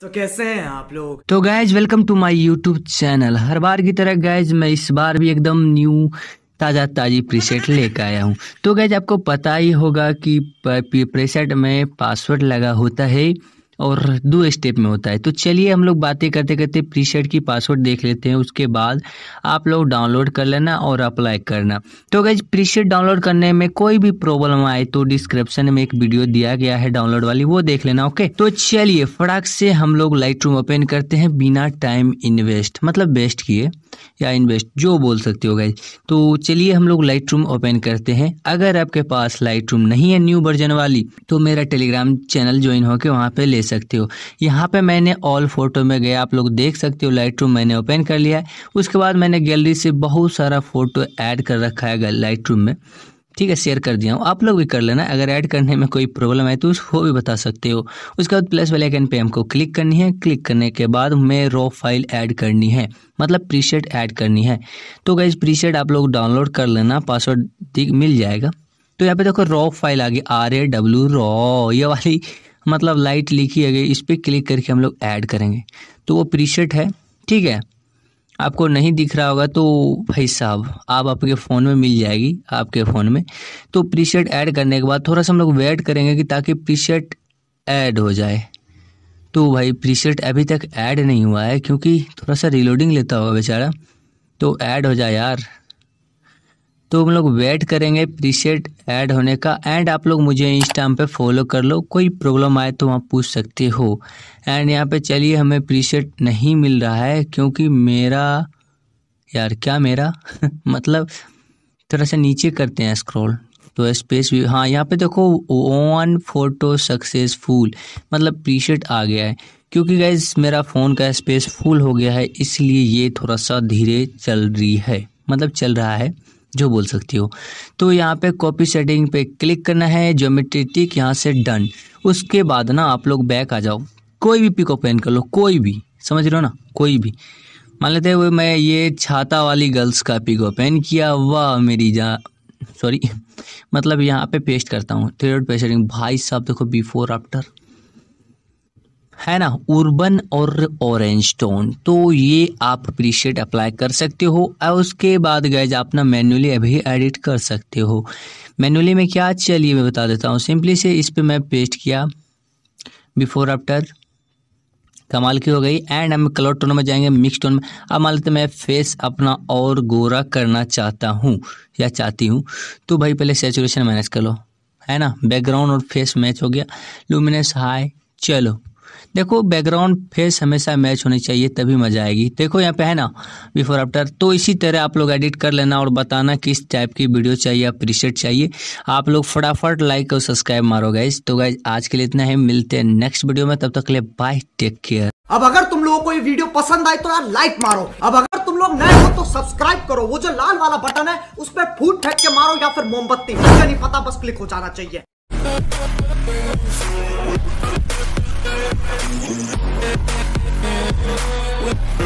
तो कैसे हैं आप लोग तो guys welcome to my YouTube channel हर बार की तरह गाइज मैं इस बार भी एकदम न्यू ताज़ा ताज़ी प्रीसेट लेकर आया हूँ तो गैज आपको पता ही होगा कि प्रीसेट में पासवर्ड लगा होता है और दो स्टेप में होता है तो चलिए हम लोग बातें करते करते प्रीसेट की पासवर्ड देख लेते हैं उसके बाद आप लोग डाउनलोड कर लेना और अप्लाई करना तो अगर प्रीसेट डाउनलोड करने में कोई भी प्रॉब्लम आए तो डिस्क्रिप्शन में एक वीडियो दिया गया है डाउनलोड वाली वो देख लेना ओके तो चलिए फटाक से हम लोग लाइट ओपन करते हैं बिना टाइम इन्वेस्ट मतलब वेस्ट किए या इन्वेस्ट जो बोल सकते हो गए तो चलिए हम लोग लाइट रूम ओपन करते हैं अगर आपके पास लाइट रूम नहीं है न्यू वर्जन वाली तो मेरा टेलीग्राम चैनल ज्वाइन होकर वहाँ पर ले सकते हो यहाँ पे मैंने ऑल फोटो में गया आप लोग देख सकते हो लाइट रूम मैंने ओपन कर लिया है उसके बाद मैंने गैलरी से बहुत सारा फ़ोटो ऐड कर रखा है लाइट रूम में ठीक है शेयर कर दिया हूँ आप लोग भी कर लेना अगर ऐड करने में कोई प्रॉब्लम है तो वो भी बता सकते हो उसके बाद प्लस वाले आइकन पे हमको क्लिक करनी है क्लिक करने के बाद हमें रॉ फाइल ऐड करनी है मतलब प्रीसेट ऐड करनी है तो गाइज प्रीसेट आप लोग डाउनलोड कर लेना पासवर्ड मिल जाएगा तो यहाँ पे देखो रॉ फाइल आ गई आर ए डब्ल्यू रॉ ये वाली मतलब लाइट लिखी है गई इस पर क्लिक करके हम लोग ऐड करेंगे तो वो प्रीसेट है ठीक है आपको नहीं दिख रहा होगा तो भाई साहब आप आपके फ़ोन में मिल जाएगी आपके फ़ोन में तो प्रीसेट ऐड करने के बाद थोड़ा सा हम लोग वेट करेंगे कि ताकि प्रीसेट ऐड हो जाए तो भाई प्रीसेट अभी तक ऐड नहीं हुआ है क्योंकि थोड़ा सा रिलोडिंग लेता होगा बेचारा तो ऐड हो जाए यार तो हम लोग वेट करेंगे प्रीसेट ऐड होने का एंड आप लोग मुझे इंस्टाम पे फॉलो कर लो कोई प्रॉब्लम आए तो वहाँ पूछ सकते हो एंड यहाँ पे चलिए हमें प्रीसेट नहीं मिल रहा है क्योंकि मेरा यार क्या मेरा मतलब थोड़ा सा नीचे करते हैं स्क्रॉल तो स्पेस भी हाँ यहाँ पे देखो ऑन फोटो सक्सेसफुल मतलब प्रीसेट आ गया है क्योंकि गैस मेरा फ़ोन का स्पेस फुल हो गया है इसलिए ये थोड़ा सा धीरे चल रही है मतलब चल रहा है जो बोल सकती हो तो यहाँ पे कॉपी सेटिंग पे क्लिक करना है ज्योमेट्री टिक यहाँ से डन उसके बाद ना आप लोग बैक आ जाओ कोई भी पिक ओपन कर लो कोई भी समझ रहे हो ना कोई भी मान लेते वो मैं ये छाता वाली गर्ल्स का पिक ओपन किया वाह मेरी जा सॉरी मतलब यहाँ पे पेस्ट करता हूँ थ्री डॉट पेस्ट भाई साहब देखो बिफोर आफ्टर है ना उर्बन और ऑरेंज टोन तो ये आप प्रीसेट अप्लाई कर सकते हो और उसके बाद गैज आप अपना मैनुअली अभी एडिट कर सकते हो मैनुअली में क्या चलिए मैं बता देता हूँ सिंपली से इस पर मैं पेस्ट किया बिफोर आफ्टर कमाल की हो गई एंड हम कलर टोन में जाएंगे मिक्स टोन में अब मान लेते मैं फेस अपना और गोरा करना चाहता हूँ या चाहती हूँ तो भाई पहले सेचुरेशन मैनेज कर लो है ना बैकग्राउंड और फेस मैच हो गया लुमिनस हाई चलो देखो बैकग्राउंड फेस हमेशा मैच होनी चाहिए तभी मज़ा आएगी देखो यहाँ पे है ना बिफोर आफ्टर तो इसी तरह आप लोग एडिट कर लेना और बताना किस टाइप की वीडियो चाहिए या प्रीसेट चाहिए आप लोग फटाफट लाइक और सब्सक्राइब मारो गाइज तो गाइज आज के लिए इतना ही मिलते हैं नेक्स्ट वीडियो में तब तक ले बाय टेक केयर अब अगर तुम लोगों को ये वीडियो पसंद आए तो यार लाइक मारो अब अगर तुम लोग नए हो तो सब्सक्राइब करो वो जो लाल वाला बटन है उस पर फूट फेंक के मारो या फिर मोमबत्ती नहीं पता बस क्लिक हो जाना चाहिए Yeah.